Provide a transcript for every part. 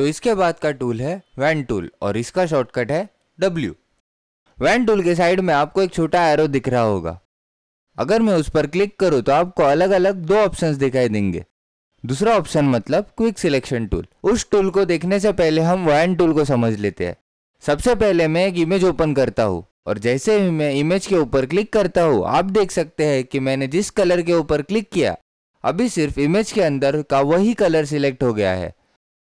तो इसके बाद का टूल है वैन टूल और इसका शॉर्टकट है डब्ल्यू वैन टूल के साइड में आपको एक छोटा एरो दिख रहा होगा अगर मैं उस पर क्लिक करूँ तो आपको अलग अलग दो ऑप्शंस दिखाई देंगे दूसरा ऑप्शन मतलब क्विक सिलेक्शन टूल उस टूल को देखने से पहले हम वैन टूल को समझ लेते हैं सबसे पहले मैं एक इमेज ओपन करता हूँ और जैसे ही मैं इमेज के ऊपर क्लिक करता हूँ आप देख सकते हैं कि मैंने जिस कलर के ऊपर क्लिक किया अभी सिर्फ इमेज के अंदर का वही कलर सिलेक्ट हो गया है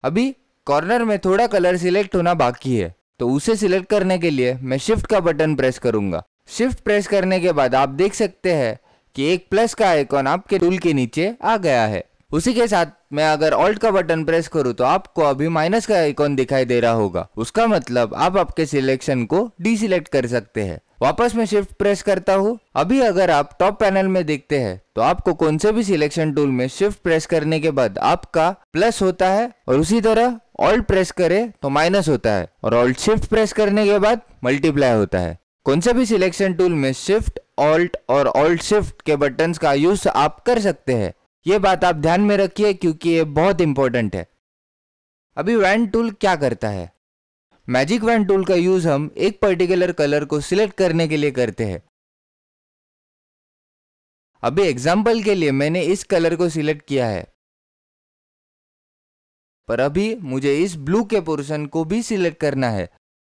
अभी कॉर्नर में थोड़ा कलर सिलेक्ट होना बाकी है तो उसे सिलेक्ट करने के लिए मैं शिफ्ट का बटन प्रेस करूंगा शिफ्ट प्रेस करने के बाद आप देख सकते हैं कि एक प्लस का आइकॉन आपके टूल के नीचे आ गया है उसी के साथ मैं अगर ऑल्ट का बटन प्रेस करूँ तो आपको अभी माइनस का आइकॉन दिखाई दे रहा होगा उसका मतलब आप आपके सिलेक्शन को डीसिलेक्ट कर सकते हैं वापस मैं शिफ्ट प्रेस करता हूँ अभी अगर आप टॉप पैनल में देखते हैं तो आपको कौन से भी सिलेक्शन टूल में शिफ्ट प्रेस करने के बाद आपका प्लस होता है और उसी तरह ऑल्ट प्रेस करें तो माइनस होता है और ऑल्ट शिफ्ट प्रेस करने के बाद मल्टीप्लाई होता है कौन से भी सिलेक्शन टूल में शिफ्ट ऑल्ट और ऑल्ट शिफ्ट के बटन का यूज आप कर सकते हैं ये बात आप ध्यान में रखिए क्योंकि ये बहुत इंपॉर्टेंट है अभी वैन टूल क्या करता है मैजिक वैन टूल का यूज़ हम एक पर्टिकुलर कलर को सिलेक्ट करने के लिए करते हैं अभी एग्जाम्पल के लिए मैंने इस कलर को सिलेक्ट किया है पर अभी मुझे इस ब्लू के पोर्शन को भी सिलेक्ट करना है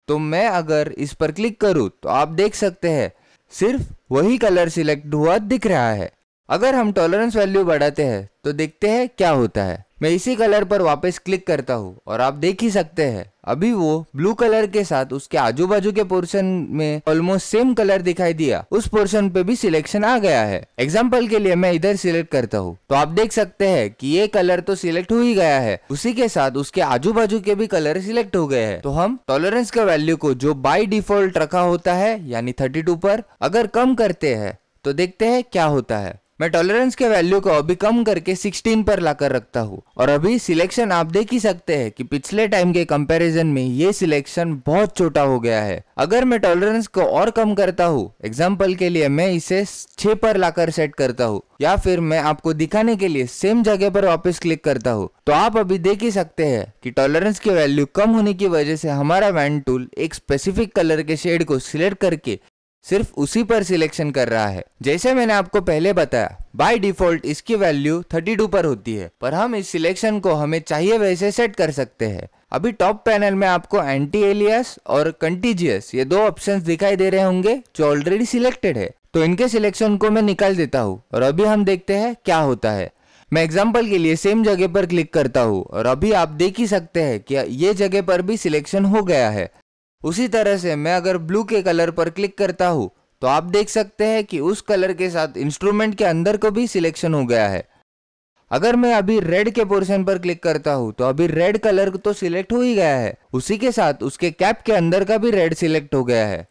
तो मैं अगर इस पर क्लिक करूं तो आप देख सकते हैं सिर्फ वही कलर सिलेक्ट हुआ दिख रहा है अगर हम टॉलरेंस वैल्यू बढ़ाते हैं तो देखते हैं क्या होता है मैं इसी कलर पर वापस क्लिक करता हूँ और आप देख ही सकते हैं अभी वो ब्लू कलर के साथ उसके आजू बाजू के पोर्शन में ऑलमोस्ट सेम कलर दिखाई दिया उस पोर्शन पे भी सिलेक्शन आ गया है एग्जाम्पल के लिए मैं इधर सिलेक्ट करता हूँ तो आप देख सकते हैं कि ये कलर तो सिलेक्ट हो ही गया है उसी के साथ उसके आजू बाजू के भी कलर सिलेक्ट हो गए हैं तो हम टॉलरेंस का वैल्यू को जो बाई डिफॉल्ट रखा होता है यानी थर्टी पर अगर कम करते हैं तो देखते हैं क्या होता है मैं टॉलरेंस के वैल्यू को अभी कम करके 16 पर लाकर रखता हूँ और अभी सिलेक्शन आप देख ही सकते हैं कि पिछले टाइम के कंपैरिजन में ये सिलेक्शन बहुत छोटा हो गया है अगर मैं टॉलरेंस को और कम करता हूँ एग्जाम्पल के लिए मैं इसे छह पर लाकर सेट करता हूँ या फिर मैं आपको दिखाने के लिए सेम जगह पर वापस क्लिक करता हूँ तो आप अभी देख ही सकते हैं कि टॉलरेंस की वैल्यू कम होने की वजह से हमारा वैन टूल एक स्पेसिफिक कलर के शेड को सिलेक्ट करके सिर्फ उसी पर सिलेक्शन कर रहा है जैसे मैंने आपको पहले बताया बाय डिफॉल्ट इसकी वैल्यू 32 पर होती है पर हम इस सिलेक्शन को हमें चाहिए वैसे सेट कर सकते हैं अभी टॉप पैनल में आपको एंटी एलियस और कंटीजियस ये दो ऑप्शंस दिखाई दे रहे होंगे जो ऑलरेडी सिलेक्टेड है तो इनके सिलेक्शन को मैं निकाल देता हूँ और अभी हम देखते हैं क्या होता है मैं एग्जाम्पल के लिए सेम जगह पर क्लिक करता हूँ और अभी आप देख ही सकते हैं कि ये जगह पर भी सिलेक्शन हो गया है उसी तरह से मैं अगर ब्लू के कलर पर क्लिक करता हूँ तो आप देख सकते हैं कि उस कलर के साथ इंस्ट्रूमेंट के अंदर को भी सिलेक्शन हो गया है अगर मैं अभी रेड के पोर्शन पर क्लिक करता हूँ तो अभी रेड कलर तो सिलेक्ट हो ही गया है उसी के साथ उसके कैप के अंदर का भी रेड सिलेक्ट हो गया है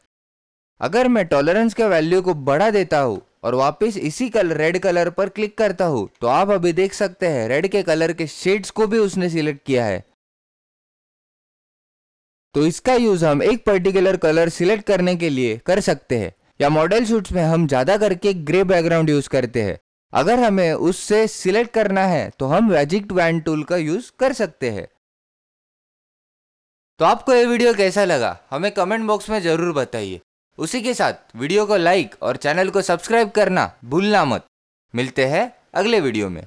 अगर मैं टॉलरेंस के वैल्यू को बढ़ा देता हूँ और वापस इसी कलर रेड कलर पर क्लिक करता हूँ तो आप अभी देख सकते हैं रेड के कलर के शेड्स को भी उसने सिलेक्ट किया है तो इसका यूज हम एक पर्टिकुलर कलर सिलेक्ट करने के लिए कर सकते हैं या मॉडल शूट्स में हम ज्यादा करके ग्रे बैकग्राउंड यूज करते हैं अगर हमें उससे सिलेक्ट करना है तो हम मैजिक वैंड टूल का यूज कर सकते हैं तो आपको ये वीडियो कैसा लगा हमें कमेंट बॉक्स में जरूर बताइए उसी के साथ वीडियो को लाइक और चैनल को सब्सक्राइब करना भूलना मत मिलते हैं अगले वीडियो में